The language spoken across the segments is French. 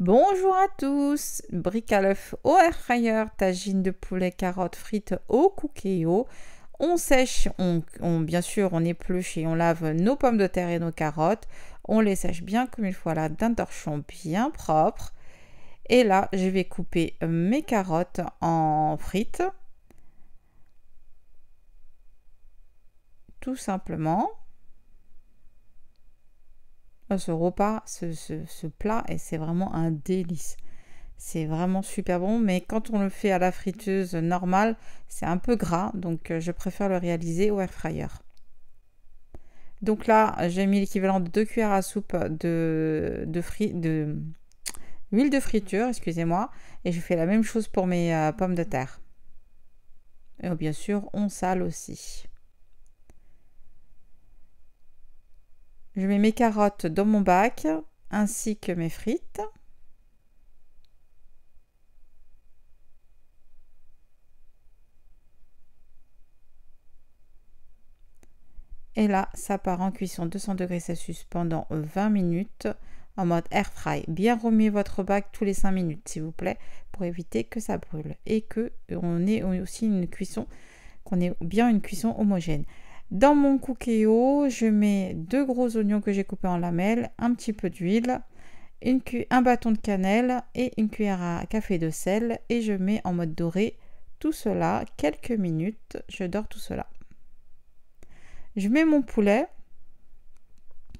Bonjour à tous! Brique à l'œuf au air fryer, tagine de poulet, carottes, frites au cookéo. On sèche, on, bien sûr, on épluche et on lave nos pommes de terre et nos carottes. On les sèche bien comme il faut là d'un torchon bien propre. Et là, je vais couper mes carottes en frites. Tout simplement. Euh, ce repas, ce, plat, et c'est vraiment un délice. C'est vraiment super bon, mais quand on le fait à la friteuse normale, c'est un peu gras, donc euh, je préfère le réaliser au air Donc là, j'ai mis l'équivalent de 2 cuillères à soupe de, de, de huile de friture, excusez-moi, et je fais la même chose pour mes euh, pommes de terre. Et bien sûr, on sale aussi. Je mets mes carottes dans mon bac ainsi que mes frites. Et là, ça part en cuisson 200 degrés Celsius pendant 20 minutes en mode air fry. Bien remuez votre bac tous les 5 minutes, s'il vous plaît, pour éviter que ça brûle et que on ait aussi une cuisson, qu'on ait bien une cuisson homogène. Dans mon cookéo, je mets deux gros oignons que j'ai coupés en lamelles, un petit peu d'huile, un bâton de cannelle et une cuillère à café de sel et je mets en mode doré tout cela quelques minutes. Je dors tout cela. Je mets mon poulet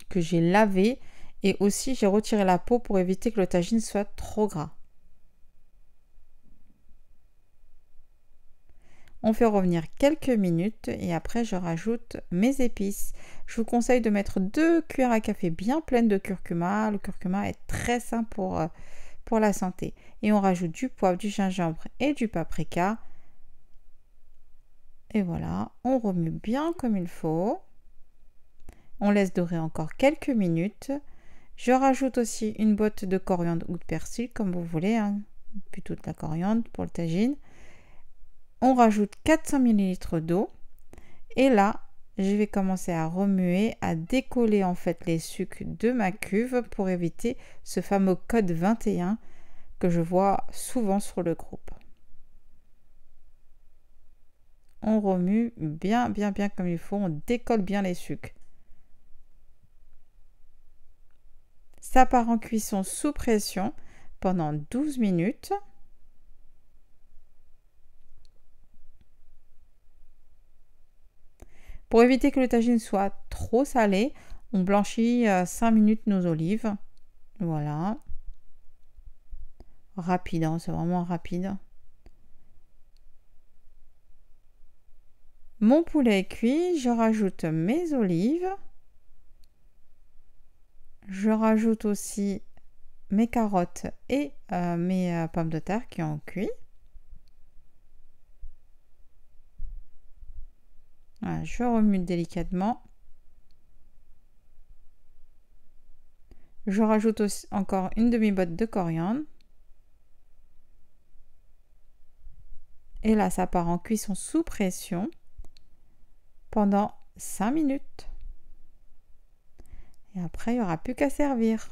que j'ai lavé et aussi j'ai retiré la peau pour éviter que le tagine soit trop gras. On fait revenir quelques minutes et après je rajoute mes épices. Je vous conseille de mettre deux cuillères à café bien pleines de curcuma. Le curcuma est très sain euh, pour, la santé. Et on rajoute du poivre, du gingembre et du paprika. Et voilà, on remue bien comme il faut. On laisse dorer encore quelques minutes. Je rajoute aussi une botte de coriandre ou de persil, comme vous voulez, hein. plutôt de la coriandre pour le tagine on rajoute 400 ml d'eau et là je vais commencer à remuer, à décoller en fait les sucs de ma cuve pour éviter ce fameux code 21 que je vois souvent sur le groupe. On remue bien bien bien comme il faut, on décolle bien les sucres. Ça part en cuisson sous pression pendant 12 minutes. Pour éviter que le tagine soit trop salé, on blanchit 5 euh, minutes nos olives. Voilà. Rapide, hein, c'est vraiment rapide. Mon poulet est cuit, je rajoute mes olives. Je rajoute aussi mes carottes et euh, mes euh, pommes de terre qui ont cuit. je remue délicatement. Je rajoute encore une demi-botte de coriandre. Et là, ça part en cuisson sous pression pendant 5 minutes. Et après, il n'y aura plus qu'à servir.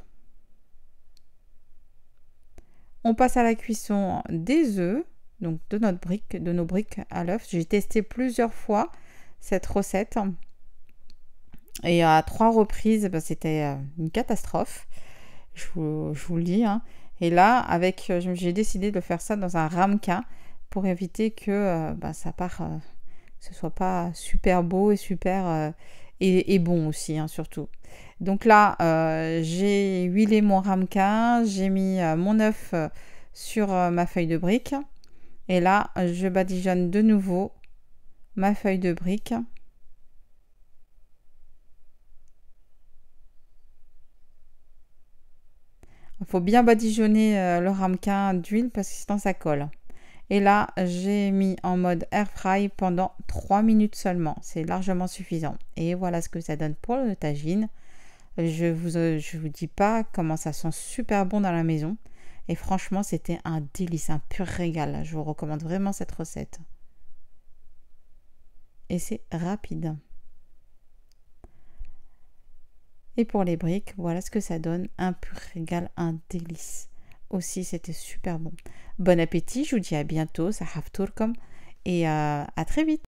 On passe à la cuisson des œufs, donc de notre brique, de nos briques à l'œuf. J'ai testé plusieurs fois cette recette. Et à trois reprises, bah, c'était euh, une catastrophe. Je vous, le dis. Hein. Et là, avec, euh, j'ai décidé de faire ça dans un ramequin pour éviter que euh, bah, ça part, ce soit pas super beau et super et, bon aussi, hein, surtout. Donc là, j'ai huilé mon ramequin j'ai mis mon œuf sur ma feuille de brique. Et là, je badigeonne de nouveau ma feuille de brique. Il faut bien badigeonner euh, le ramequin d'huile parce que sinon ça colle. Et là, j'ai mis en mode air fry pendant 3 minutes seulement. C'est largement suffisant. Et voilà ce que ça donne pour le tagine. Je vous, euh, je vous dis pas comment ça sent super bon dans la maison. Et franchement, c'était un délice, un pur régal. Je vous recommande vraiment cette recette et c'est rapide. Et pour les briques, voilà ce que ça donne. Un pur régal, un délice. Aussi, c'était super bon. Bon appétit, je vous dis à bientôt. Ça comme et euh, à très vite.